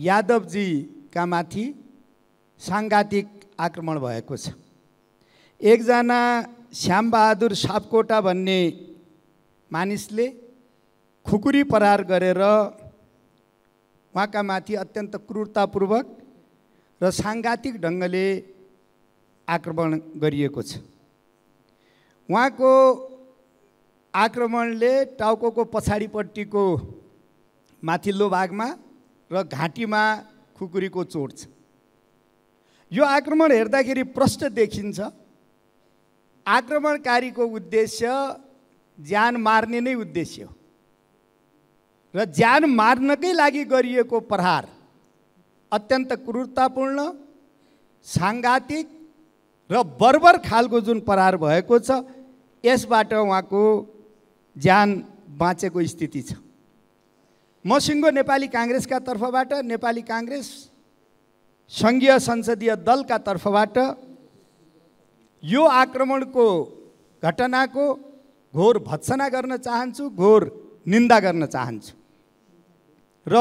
यादवजीका माथि साङ्घातिक आक्रमण भएको छ एकजना श्यामबहादुर सापकोटा भन्ने मानिसले खुकुरी परार गरेर उहाँका माथि अत्यन्त क्रूरतापूर्वक र साङ्घातिक ढङ्गले आक्रमण गरिएको छ उहाँको आक्रमणले टाउको पछाडिपट्टिको माथिल्लो भागमा र घाँटीमा खुकुरीको चोट छ यो आक्रमण हेर्दाखेरि प्रष्ट देखिन्छ आक्रमणकारीको उद्देश्य ज्यान मार्ने नै उद्देश्य हो र ज्यान मार्नकै लागि गरिएको प्रहार अत्यन्त क्रूरतापूर्ण साङ्घातिक र बर्बर खालको जुन प्रहार भएको छ यसबाट उहाँको ज्यान बाँचेको स्थिति छ मसिङ्गो नेपाली काङ्ग्रेसका तर्फबाट नेपाली काङ्ग्रेस सङ्घीय संसदीय दलका तर्फबाट यो आक्रमणको घटनाको घोर भत्सना गर्न चाहन्छु घोर निन्दा गर्न चाहन्छु र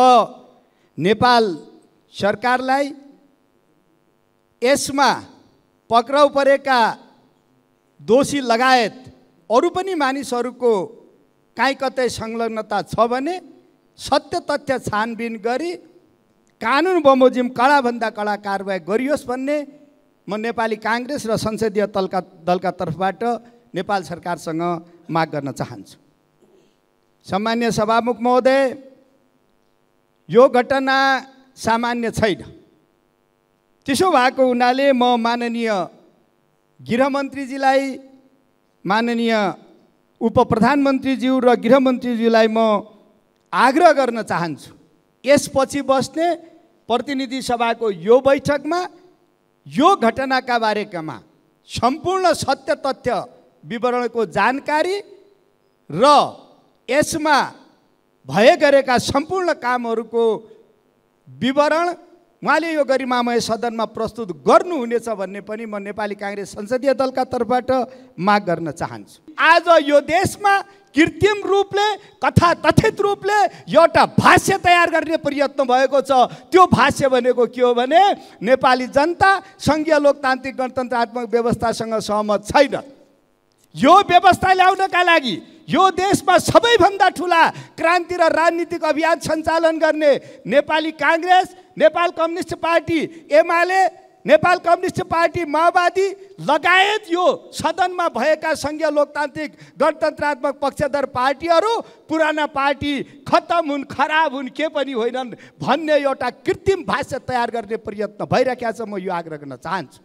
नेपाल सरकारलाई यसमा पक्राउ परेका दोषी लगायत अरू पनि मानिसहरूको काहीँ कतै संलग्नता छ भने सत्य तथ्य छानबिन गरी कानुन बमोजिम कडाभन्दा कडा कारवाही गरियोस् भन्ने म नेपाली काङ्ग्रेस र संसदीय दलका दलका तर्फबाट नेपाल सरकारसँग माग गर्न चाहन्छु सामान्य सभामुख महोदय यो घटना सामान्य छैन त्यसो भएको हुनाले म माननीय गृहमन्त्रीजीलाई माननीय उप प्रधानमन्त्रीज्यू र गृहमन्त्रीज्यूलाई म आग्रह गर्न चाहन्छु यसपछि बस्ने प्रतिनिधि सभाको यो बैठकमा यो घटनाका बारेमा सम्पूर्ण सत्य तथ्य विवरणको जानकारी र यसमा भए गरेका सम्पूर्ण कामहरूको विवरण उहाँले यो गरिमामय सदनमा प्रस्तुत गर्नुहुनेछ भन्ने पनि म नेपाली काङ्ग्रेस संसदीय दलका तर्फबाट माग गर्न चाहन्छु आज यो देशमा कृत्रिम रूपले कथा तथित रूपले एउटा भाष्य तयार गर्ने प्रयत्न भएको छ त्यो भाष्य भनेको के हो भने नेपाली जनता सङ्घीय लोकतान्त्रिक गणतन्त्रात्मक व्यवस्थासँग सहमत छैन यो व्यवस्था ल्याउनका लागि यो देशमा सबैभन्दा ठुला क्रान्ति र राजनीतिक अभियान सञ्चालन गर्ने Nepali Congress Nepal communist party UML Nepal communist party माओवादी लगायत यो सदनमा भएका सङ्घीय लोकतान्त्रिक गणतन्त्रात्मक पक्षधर पार्टीहरू पुराना पार्टी खत्तम हुन् खराब हुन् के पनि होइनन् भन्ने एउटा कृत्रिम भाष्य तयार गर्ने प्रयत्न भइरहेको छ म यो आग्रह गर्न चाहन्छु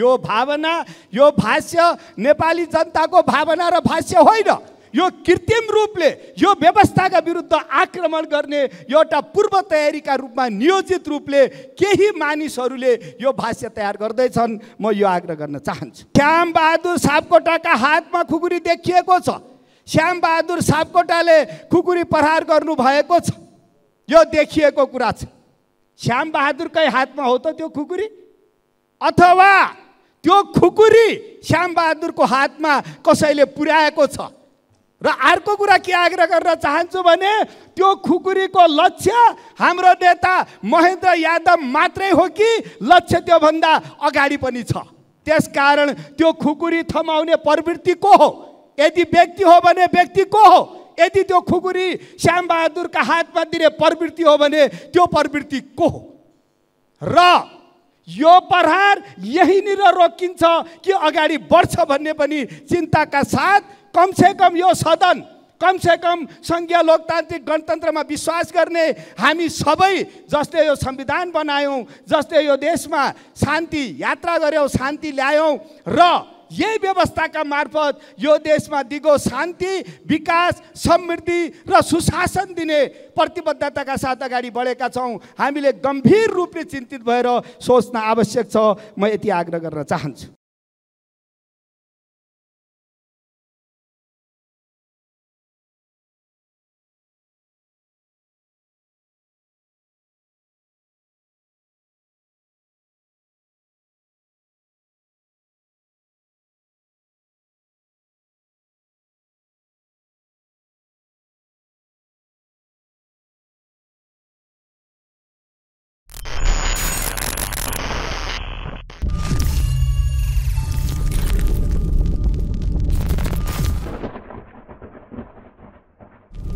यो भावना यो भाष्य नेपाली जनताको भावना र भाष्य होइन यो कृत्रिम रूपले यो व्यवस्थाका विरुद्ध आक्रमण गर्ने एउटा पूर्व तयारीका रूपमा नियोजित रूपले केही मानिसहरूले यो भाष्य तयार गर्दैछन् म यो आग्रह गर्न चाहन्छु श्यामबहादुर सापकोटाका हातमा खुकुरी देखिएको छ श्यामबहादुर सापकोटाले खुकुरी प्रहार गर्नुभएको छ यो देखिएको कुरा छ श्यामबहादुरकै हातमा हो त त्यो खुकुरी अथवा त्यो खुकुरी श्यामबहादुरको हातमा कसैले पुर्याएको छ र अर्को कुरा के आग्रह गर्न चाहन्छु भने त्यो खुकुरीको लक्ष्य हाम्रो नेता महेन्द्र यादव मात्रै हो कि लक्ष्य त्योभन्दा अगाडि पनि छ त्यसकारण त्यो खुकुरी थमाउने प्रवृत्ति को हो यदि व्यक्ति हो भने व्यक्ति को हो यदि त्यो खुकुरी श्यामबहादुरका हातमा दिने प्रवृत्ति हो भने त्यो प्रवृत्ति को हो र यो प्रहार यहीँनिर रोकिन्छ कि अगाडि बढ्छ भन्ने पनि चिन्ताका साथ कम यो सदन कम सङ्घीय लोकतान्त्रिक गणतन्त्रमा विश्वास गर्ने हामी सबै जसले यो संविधान बनायौँ जसले यो देशमा शान्ति यात्रा गऱ्यौँ शान्ति ल्यायौँ र यही व्यवस्थाका मार्फत यो देशमा दिगो शान्ति विकास समृद्धि र सुशासन दिने प्रतिबद्धताका साथ अगाडि बढेका छौँ हामीले गम्भीर रूपले चिन्तित भएर सोच्न आवश्यक छ म यति आग्रह गर्न चाहन्छु